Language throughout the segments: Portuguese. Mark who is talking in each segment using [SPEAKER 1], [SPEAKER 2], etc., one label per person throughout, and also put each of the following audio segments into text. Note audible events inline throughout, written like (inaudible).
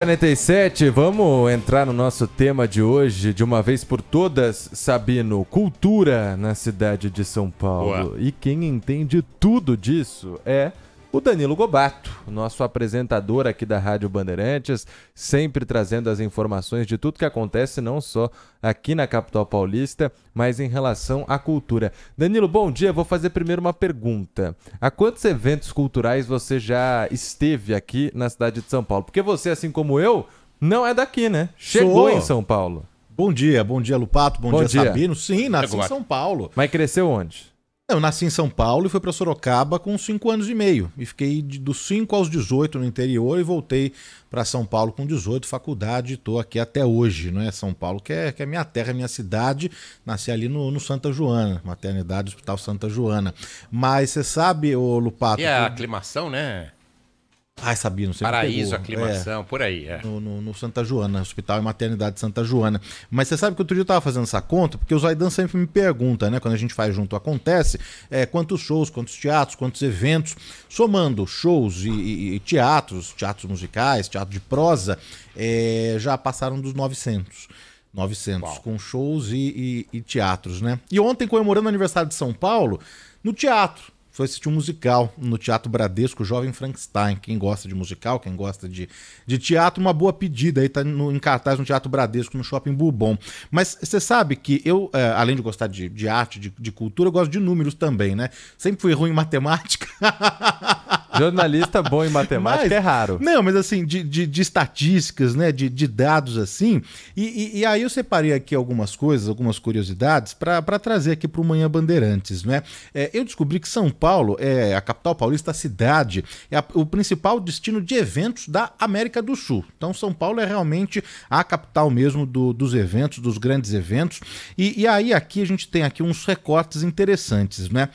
[SPEAKER 1] 47, vamos entrar no nosso tema de hoje, de uma vez por todas, Sabino. Cultura na cidade de São Paulo. Ué. E quem entende tudo disso é o Danilo Gobato, nosso apresentador aqui da Rádio Bandeirantes, sempre trazendo as informações de tudo que acontece, não só aqui na capital paulista, mas em relação à cultura. Danilo, bom dia. Vou fazer primeiro uma pergunta. A quantos eventos culturais você já esteve aqui na cidade de São Paulo? Porque você, assim como eu, não é daqui, né? Chegou Sou. em São Paulo.
[SPEAKER 2] Bom dia, bom dia, Lupato, bom, bom dia, dia, Sabino. Sim, nasci em São Paulo. Mas cresceu onde? Eu nasci em São Paulo e fui para Sorocaba com 5 anos e meio. E fiquei de, dos 5 aos 18 no interior e voltei para São Paulo com 18, faculdade, estou aqui até hoje, não é? São Paulo, que é, que é minha terra, minha cidade. Nasci ali no, no Santa Joana, maternidade Hospital Santa Joana. Mas você sabe, ô Lupato. E a
[SPEAKER 3] aclimação, né?
[SPEAKER 2] ai sabia, não sei Paraíso, aclimação,
[SPEAKER 3] é, por aí. É.
[SPEAKER 2] No, no, no, Santa Joana, Hospital e Maternidade Santa Joana. Mas você sabe que outro dia eu estava fazendo essa conta, porque o Zaidan sempre me pergunta, né? Quando a gente faz junto acontece, é, quantos shows, quantos teatros, quantos eventos. Somando shows e, e, e teatros, teatros musicais, teatro de prosa, é, já passaram dos 900. 900, Uau. com shows e, e teatros, né? E ontem, comemorando o aniversário de São Paulo, no teatro foi assistir um musical no Teatro Bradesco Jovem Frankenstein. Quem gosta de musical, quem gosta de, de teatro, uma boa pedida. Aí tá no, em cartaz no Teatro Bradesco, no Shopping Bourbon. Mas você sabe que eu, é, além de gostar de, de arte, de, de cultura, eu gosto de números também, né? Sempre fui ruim em matemática. (laughs)
[SPEAKER 1] Jornalista bom em matemática é mas, é
[SPEAKER 2] raro. Não, mas assim, de, de, de estatísticas, né? De, de dados assim. E, e, e, aí eu separei aqui algumas coisas, algumas curiosidades para trazer aqui para o Manhã Bandeirantes, né? É, eu descobri que São Paulo Paulo é a capital paulista, a cidade, é a, o principal destino de eventos da América do Sul. Então, São Paulo é realmente a capital mesmo do, dos eventos, dos grandes eventos. E, e aí, aqui a gente tem aqui uns recortes interessantes, né?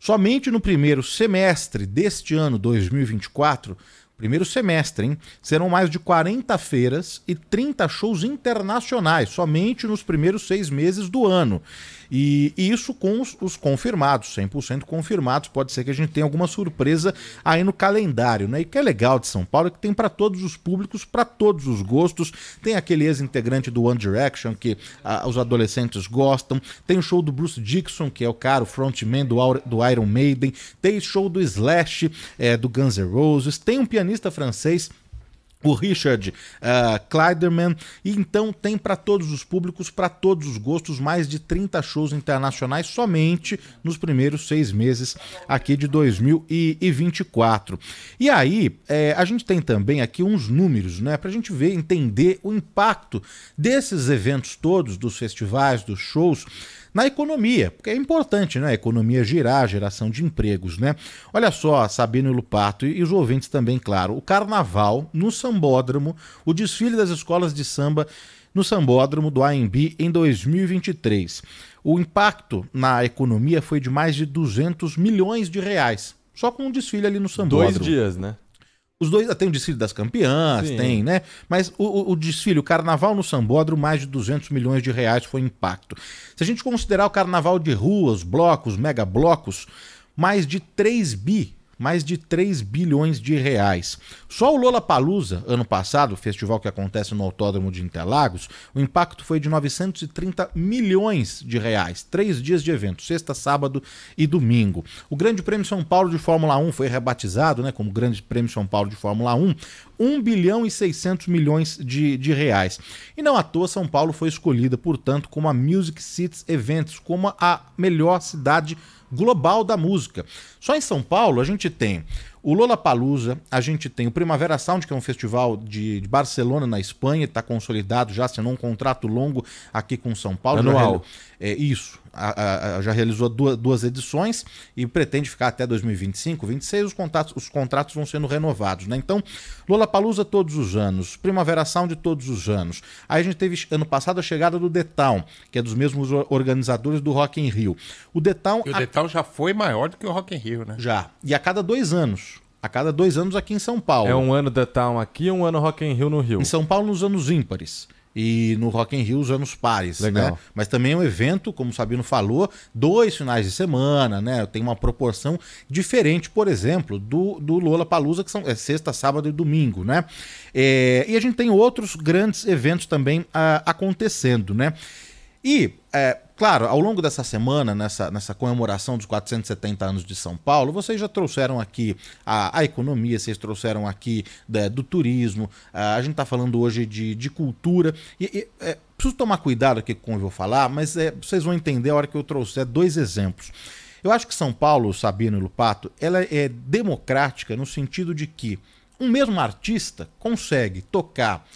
[SPEAKER 2] Somente no primeiro semestre deste ano 2024, primeiro semestre, hein, serão mais de 40 feiras e 30 shows internacionais, somente nos primeiros seis meses do ano. E, isso com os, os confirmados, 100% confirmados. Pode ser que a gente tenha alguma surpresa aí no calendário, né? E o que é legal de São Paulo é que tem para todos os públicos, para todos os gostos. Tem aquele ex-integrante do One Direction que ah, os adolescentes gostam. Tem o show do Bruce Dixon, que é o cara, o frontman do, do Iron Maiden. Tem show do Slash, é, do Guns N' Roses. Tem um pianista francês o Richard uh, Kleiderman. E então tem para todos os públicos, para todos os gostos, mais de 30 shows internacionais somente nos primeiros seis meses aqui de 2024. E aí, é, a gente tem também aqui uns números, né, para a gente ver, entender o impacto desses eventos todos, dos festivais, dos shows na economia, porque é importante, né? A economia girar, geração de empregos, né? Olha só, Sabino Lupato e os ouvintes também, claro. O carnaval no sambódromo, o desfile das escolas de samba no sambódromo do AMB em 2023. O impacto na economia foi de mais de 200 milhões de reais. Só com um desfile ali no sambódromo. Dois dias, né? Os dois tem o desfile
[SPEAKER 1] das campeãs, Sim. tem,
[SPEAKER 2] né? Mas o, o, desfile, o carnaval no Sambódromo, mais de 200 milhões de reais foi impacto. Se a gente considerar o carnaval de ruas, blocos, mega blocos, mais de 3 bi mais de 3 bilhões de reais. Só o Lola Palusa, ano passado, o festival que acontece no Autódromo de Interlagos, o impacto foi de 930 milhões de reais. Três dias de evento, sexta, sábado e domingo. O Grande Prêmio São Paulo de Fórmula 1 foi rebatizado né, como Grande Prêmio São Paulo de Fórmula 1, 1 bilhão e 600 milhões de, de reais. E não à toa, São Paulo foi escolhida, portanto, como a Music Cities Events, como a melhor cidade global da música. Só em São Paulo a gente tem o Lollapalooza, a gente tem o Primavera Sound, que é um festival de, de Barcelona, na Espanha, está consolidado já, assinou um contrato longo aqui com São Paulo. Anual. É, é isso a, a, já realizou duas, duas, edições e pretende ficar até 2025, 26. Os, contatos, os contratos vão sendo renovados, né? Então, Lola Palusa todos os anos, Primavera Sound todos os anos. Aí a gente teve ano passado a chegada do The Town, que é dos mesmos organizadores do Rock in Rio. O The Town, o
[SPEAKER 3] Detal já foi maior do que o Rock in Rio, né? Já.
[SPEAKER 2] E a cada dois anos a cada dois anos aqui em São Paulo. É um
[SPEAKER 1] ano The Town aqui e um ano Rock in Rio no Rio. Em
[SPEAKER 2] São Paulo nos anos ímpares e no Rock in Rio os anos pares, né? Legal. né? Mas também é um evento, como o Sabino falou, dois finais de semana, né? Tem uma proporção diferente, por exemplo, do, do Lola Palusa, que são é sexta, sábado e domingo, né? É, e a gente tem outros grandes eventos também ah, acontecendo, né? E é, Claro, ao longo dessa semana, nessa, nessa comemoração dos 470 anos de São Paulo, vocês já trouxeram aqui a, a economia, vocês trouxeram aqui né, do turismo, a, a gente está falando hoje de, de cultura. E, e é, preciso tomar cuidado aqui com o que eu vou falar, mas é, vocês vão entender a hora que eu trouxer dois exemplos. Eu acho que São Paulo, Sabino e Lupato, ela é democrática no sentido de que um mesmo artista consegue tocar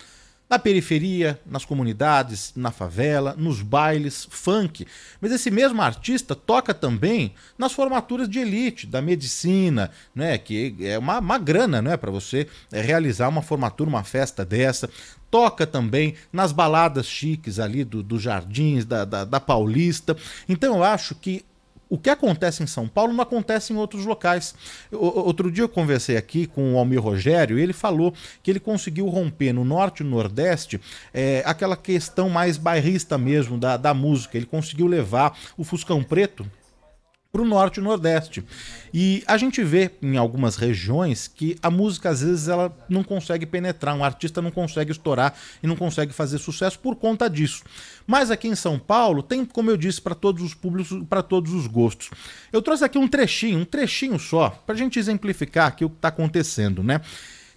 [SPEAKER 2] na periferia, nas comunidades, na favela, nos bailes, funk. Mas esse mesmo artista toca também nas formaturas de elite, da medicina, né? Que é uma, uma grana, né? Para você é, realizar uma formatura, uma festa dessa. Toca também nas baladas chiques ali do, dos jardins, da, da, da Paulista. Então eu acho que o que acontece em São Paulo não acontece em outros locais. outro dia eu conversei aqui com o Almir Rogério e ele falou que ele conseguiu romper no norte e no nordeste é, aquela questão mais bairrista mesmo da, da música. Ele conseguiu levar o Fuscão Preto, para o norte e nordeste. E a gente vê em algumas regiões que a música às vezes ela não consegue penetrar, um artista não consegue estourar e não consegue fazer sucesso por conta disso. Mas aqui em São Paulo tem, como eu disse, para todos os públicos, para todos os gostos. Eu trouxe aqui um trechinho, um trechinho só, para a gente exemplificar aqui o que está acontecendo, né?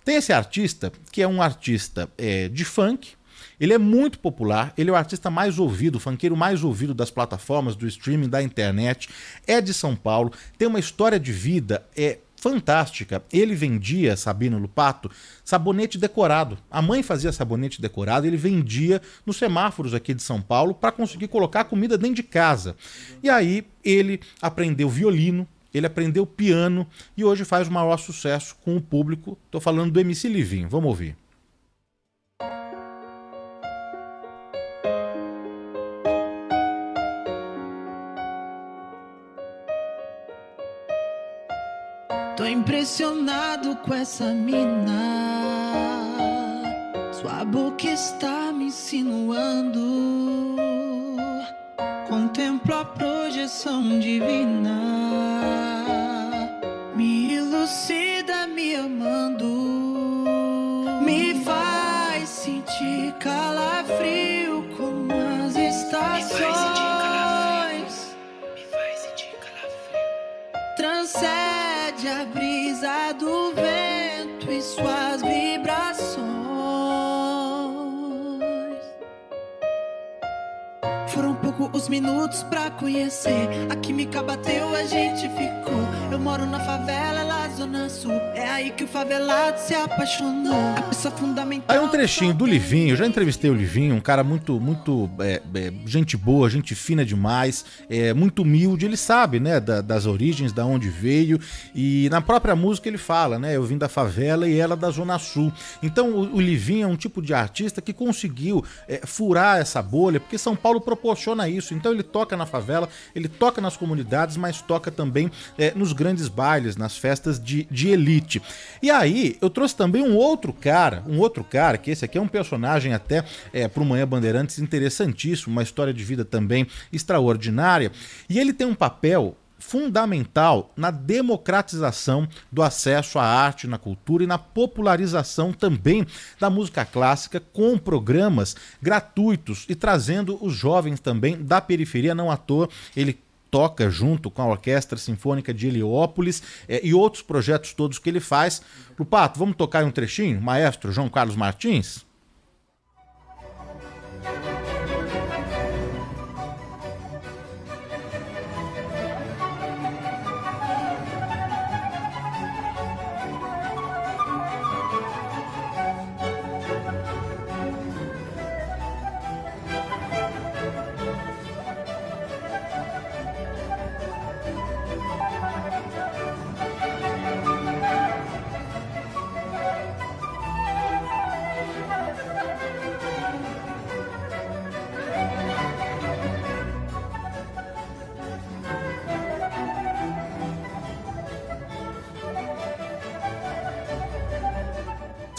[SPEAKER 2] Tem esse artista que é um artista é, de funk, ele é muito popular, ele é o artista mais ouvido, o funkeiro mais ouvido das plataformas, do streaming, da internet. É de São Paulo, tem uma história de vida é fantástica. Ele vendia, Sabino Lupato, sabonete decorado. A mãe fazia sabonete decorado, ele vendia nos semáforos aqui de São Paulo para conseguir colocar comida dentro de casa. E aí ele aprendeu violino, ele aprendeu piano e hoje faz o maior sucesso com o público. Estou falando do MC Livinho, vamos ouvir.
[SPEAKER 4] impressionado com essa mina. Sua boca está me insinuando. Contemplo a projeção divina. Me ilucida me amando. Me faz sentir calafrio. wise. Foram pouco os minutos pra conhecer. A química bateu, a gente ficou. Eu moro na favela, lá Zona Sul. É aí que o favelado se apaixonou. A pessoa fundamental. Aí um
[SPEAKER 2] trechinho do Livinho, já entrevistei o Livinho, um cara muito, muito. É, é, gente boa, gente fina demais, é, muito humilde. Ele sabe, né, da, das origens, da onde veio. E na própria música ele fala, né? Eu vim da favela e ela da Zona Sul. Então o, o Livinho é um tipo de artista que conseguiu é, furar essa bolha, porque São Paulo proporciona proporciona isso. Então ele toca na favela, ele toca nas comunidades, mas toca também é, nos grandes bailes, nas festas de, de elite. E aí eu trouxe também um outro cara, um outro cara, que esse aqui é um personagem até é, para o Manhã Bandeirantes interessantíssimo, uma história de vida também extraordinária. E ele tem um papel fundamental na democratização do acesso à arte, na cultura e na popularização também da música clássica com programas gratuitos e trazendo os jovens também da periferia, não à toa, ele toca junto com a Orquestra Sinfônica de Heliópolis é, e outros projetos todos que ele faz. Pato, vamos tocar um trechinho? Maestro João Carlos Martins?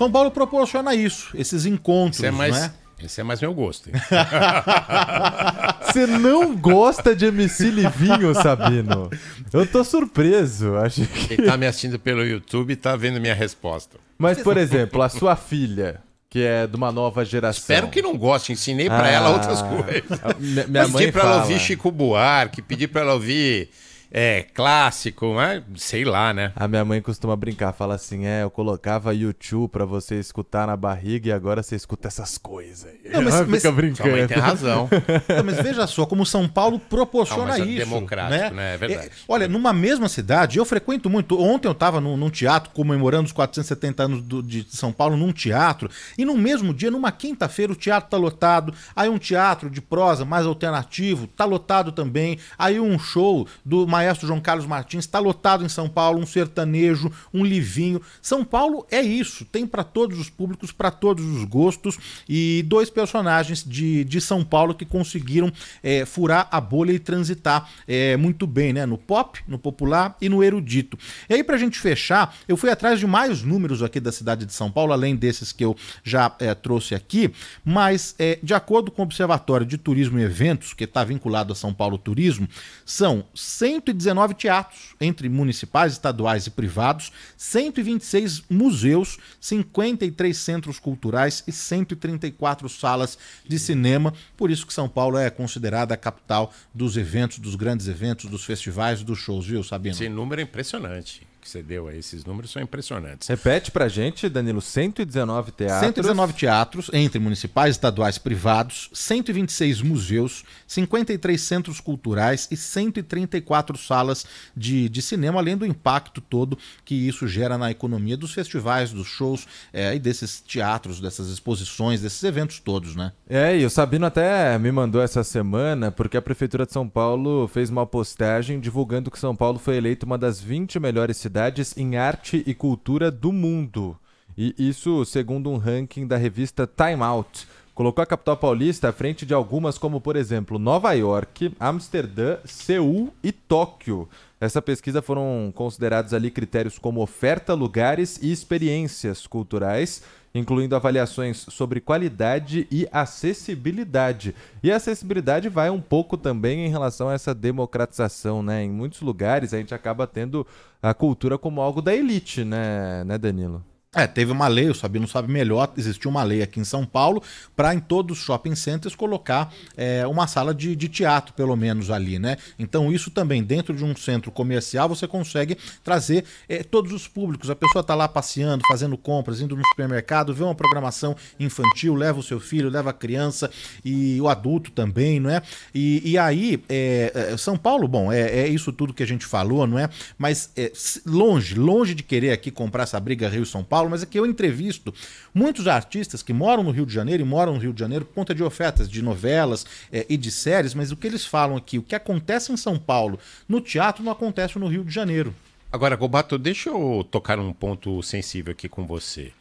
[SPEAKER 2] São Paulo proporciona isso, esses encontros, isso é mais... né?
[SPEAKER 3] Esse é mais meu gosto. (laughs)
[SPEAKER 1] Você não gosta de MC Livinho, Sabino? Eu tô surpreso. Acho que... Quem tá me
[SPEAKER 3] assistindo pelo YouTube tá vendo minha resposta. Mas, por exemplo, a sua filha, que é de uma nova geração. Espero que não goste, ensinei para ah, ela outras coisas. (laughs) Minha pedi para ela ouvir Chico Buarque, pedi para ela ouvir é, clássico, mas sei lá, né? A minha mãe
[SPEAKER 1] costuma brincar, fala assim: é, eu colocava YouTube pra você escutar na barriga e agora você escuta essas coisas. Não, mas, mas fica brincando. Sua tem razão. (laughs) Não, mas veja só, como São Paulo
[SPEAKER 2] proporciona Não, é isso. É democrático, né?
[SPEAKER 3] né? É verdade. É,
[SPEAKER 2] olha, numa mesma cidade, eu frequento muito. Ontem eu tava num, num teatro comemorando os 470 anos do, de São Paulo, num teatro, e no mesmo dia, numa quinta-feira, o teatro tá lotado, aí um teatro de prosa mais alternativo, tá lotado também, aí um show do. Uma maestro João Carlos Martins, está lotado em São Paulo, um sertanejo, um livinho. São Paulo é isso, tem para todos os públicos, para todos os gostos e dois personagens de, de São Paulo que conseguiram é, furar a bolha e transitar é, muito bem, né? No pop, no popular e no erudito. E aí, para a gente fechar, eu fui atrás de mais números aqui da cidade de São Paulo, além desses que eu já é, trouxe aqui, mas é, de acordo com o Observatório de Turismo e Eventos, que está vinculado a São Paulo Turismo, são 100 119 teatros, entre municipais, estaduais e privados, 126 museus, 53 centros culturais e 134 salas de cinema. Por isso que São Paulo é considerada a capital dos eventos, dos grandes eventos, dos festivais, dos shows, viu, Sabino? Esse
[SPEAKER 3] número é impressionante que você deu aí, esses números são impressionantes.
[SPEAKER 2] Repete pra gente, Danilo, 119 teatros. 119 teatros, entre municipais, estaduais, privados, 126 museus, 53 centros culturais e 134 salas de, de cinema, além do impacto todo que isso gera na economia dos festivais, dos shows é, e desses teatros, dessas exposições, desses eventos todos, né?
[SPEAKER 1] É, e o Sabino até me mandou essa semana, porque a Prefeitura de São Paulo fez uma postagem divulgando que São Paulo foi eleito uma das 20 melhores cidades universidades em arte e cultura do mundo. E isso segundo um ranking da revista Time Out. Colocou a capital paulista à frente de algumas como, por exemplo, Nova York, Amsterdã, Seul e Tóquio. Essa pesquisa foram considerados ali critérios como oferta, lugares e experiências culturais incluindo avaliações sobre qualidade e acessibilidade. E a acessibilidade vai um pouco também em relação a essa democratização, né? Em muitos lugares a gente acaba tendo a cultura como algo da elite, né, né Danilo? É, teve uma lei, o Sabino sabe melhor, existiu uma lei aqui em São
[SPEAKER 2] Paulo para em todos os shopping centers colocar é, uma sala de, de, teatro, pelo menos ali, né? Então isso também, dentro de um centro comercial, você consegue trazer é, todos os públicos. A pessoa está lá passeando, fazendo compras, indo no supermercado, vê uma programação infantil, leva o seu filho, leva a criança e o adulto também, não é? E, e aí, é, é São Paulo, bom, é, é, isso tudo que a gente falou, não é? Mas é, longe, longe de querer aqui comprar essa briga Rio-São Paulo, Paulo, mas é que eu entrevisto muitos artistas que moram no Rio de Janeiro e moram no Rio de Janeiro por conta de ofertas de novelas é, e de séries, mas o que eles falam aqui, o que
[SPEAKER 3] acontece em São Paulo no teatro não acontece no Rio de Janeiro. Agora, Gobato, deixa eu tocar um ponto sensível aqui com você.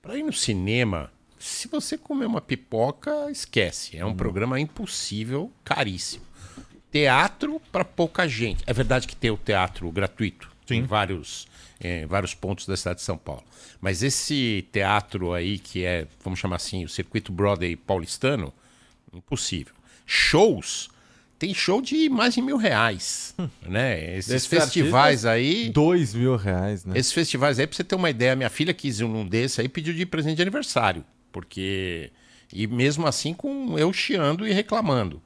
[SPEAKER 3] Para ir no cinema, se você comer uma pipoca, esquece. É um hum. programa impossível, caríssimo. Teatro para pouca gente. É verdade que tem o teatro gratuito Sim. em vários em é, vários pontos da cidade de São Paulo. Mas esse teatro aí, que é, vamos chamar assim, o circuito Broadway paulistano, impossível. Shows, tem show de mais de mil reais, (laughs) né? Esses festivais aí...
[SPEAKER 1] Dois mil reais,
[SPEAKER 3] né? Esses festivais aí, pra você ter uma ideia, minha filha quis um desse aí pediu de presente de aniversário, porque... E mesmo assim com eu chiando e reclamando.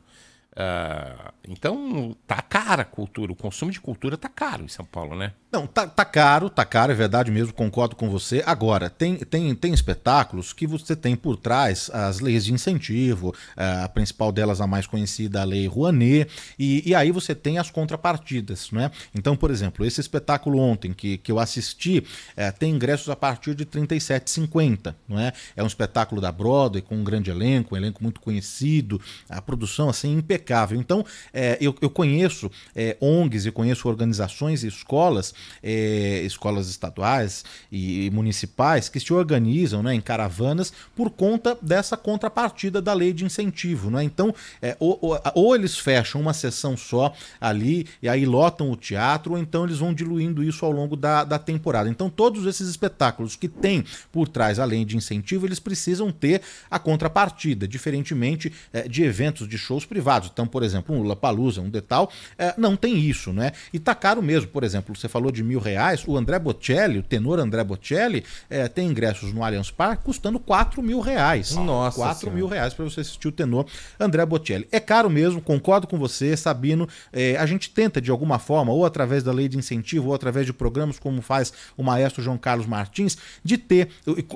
[SPEAKER 3] Uh, então, tá cara a cultura, o consumo de cultura tá caro em São Paulo, né? Não, tá, tá caro, tá caro,
[SPEAKER 2] é verdade mesmo, concordo com você. Agora, tem, tem, tem espetáculos que você tem por trás as leis de incentivo, eh, a principal delas, a mais conhecida, a Lei Rouanet, e, e aí você tem as contrapartidas, né? Então, por exemplo, esse espetáculo ontem que, que eu assisti é, tem ingressos a partir de R$ 37,50, não é? É um espetáculo da Broadway com um grande elenco, um elenco muito conhecido, a produção, assim, impecável. Então, é, eu, eu conheço é, ONGs e conheço organizações e escolas é, escolas estaduais e, e municipais que se organizam né, em caravanas por conta dessa contrapartida da lei de incentivo. Né? Então, é, ou, ou, ou, eles fecham uma sessão só ali e aí lotam o teatro, ou então eles vão diluindo isso ao longo da, da temporada. Então, todos esses espetáculos que tem por trás a lei de incentivo, eles precisam ter a contrapartida, diferentemente é, de eventos de shows privados. Então, por exemplo, um Lula Palusa, um Detal, é, não tem isso, né? E tá caro mesmo. Por exemplo, você falou de mil reais, o André Bocelli, o tenor André Bocelli, é, tem ingressos no Allianz Parque custando quatro mil reais. Nossa. Quatro mil reais para você assistir o tenor André Bocelli. É caro mesmo, concordo com você, Sabino. É, a gente tenta de alguma forma, ou através da lei de incentivo, ou através de programas como faz o maestro João Carlos Martins, de ter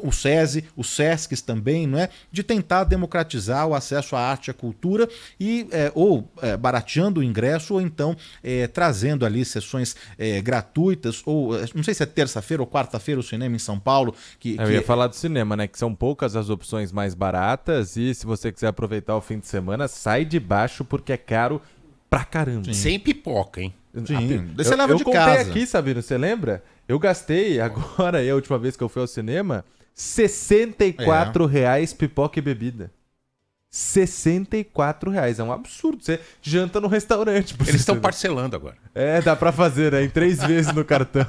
[SPEAKER 2] o SESI, o Sesc também, não é? De tentar democratizar o acesso à arte e à cultura e é, ou é, barateando o ingresso ou então é, trazendo ali sessões é, gratuitas gratuitas, ou eh, não sei se é terça-feira
[SPEAKER 1] ou quarta-feira o cinema em São Paulo. Que, é, Eu que... ia falar do cinema, né? Que são poucas as opções mais baratas e se você quiser aproveitar o fim de semana, sai de baixo porque é caro pra caramba. Sim. Sem pipoca, hein? Ah, Sim. Você leva eu, eu de casa. aqui, Sabino, você lembra? Eu gastei (laughs) agora, é a última vez que eu fui ao cinema, 64 é. reais pipoca e bebida. 64 reais. É um absurdo. Você janta no restaurante. Eles estão parcelando agora. É, dá para fazer, né? Em três (laughs) vezes no cartão.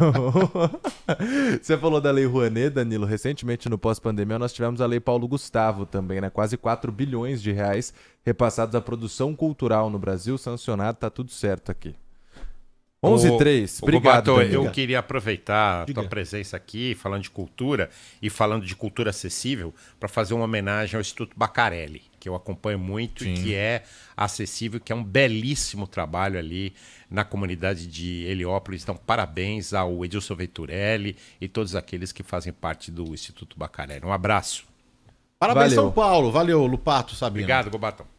[SPEAKER 1] você falou da Lei Rouanet, Danilo. Recentemente, no pós-pandemia, nós tivemos a Lei Paulo Gustavo também, né? Quase 4 bilhões de reais repassados à produção cultural no Brasil. Sancionado, tá tudo certo aqui. 11 e 3. Obrigado. Gobato, eu
[SPEAKER 3] queria aproveitar a tua presença aqui, falando de cultura e falando de cultura acessível, para fazer uma homenagem ao Instituto Bacarelli que eu acompanho muito Sim. e que é acessível, que é um belíssimo trabalho ali na comunidade de Heliópolis. Então, parabéns ao Edilson Venturelli e todos aqueles que fazem parte do Instituto Bacarelli. Um abraço. Parabéns, valeu. São
[SPEAKER 2] Paulo. Valeu, Lupato, Sabino. Obrigado, Gobatão.